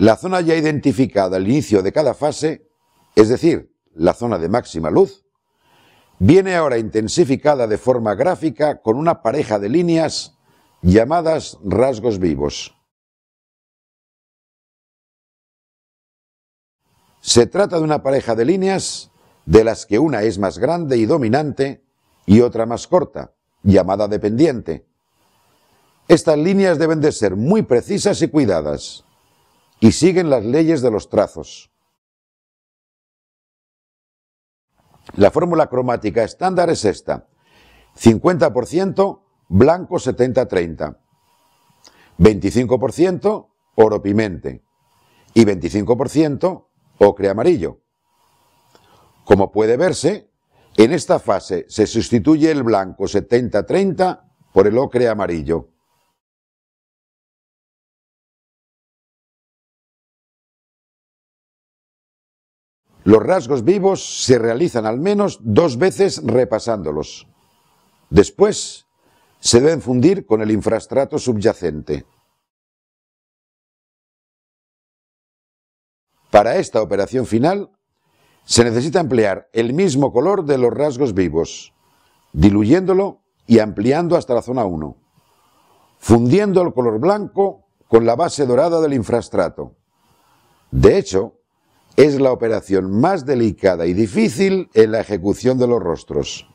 La zona ya identificada al inicio de cada fase, es decir, la zona de máxima luz, viene ahora intensificada de forma gráfica con una pareja de líneas llamadas rasgos vivos. Se trata de una pareja de líneas de las que una es más grande y dominante y otra más corta, llamada dependiente. Estas líneas deben de ser muy precisas y cuidadas y siguen las leyes de los trazos. La fórmula cromática estándar es esta. 50% blanco 70-30, 25% oro pimente y 25% ocre amarillo. Como puede verse, en esta fase se sustituye el blanco 70-30 por el ocre amarillo. Los rasgos vivos se realizan al menos dos veces repasándolos. Después, se deben fundir con el infrastrato subyacente. Para esta operación final, se necesita emplear el mismo color de los rasgos vivos, diluyéndolo y ampliando hasta la zona 1, fundiendo el color blanco con la base dorada del infrastrato. De hecho, es la operación más delicada y difícil en la ejecución de los rostros.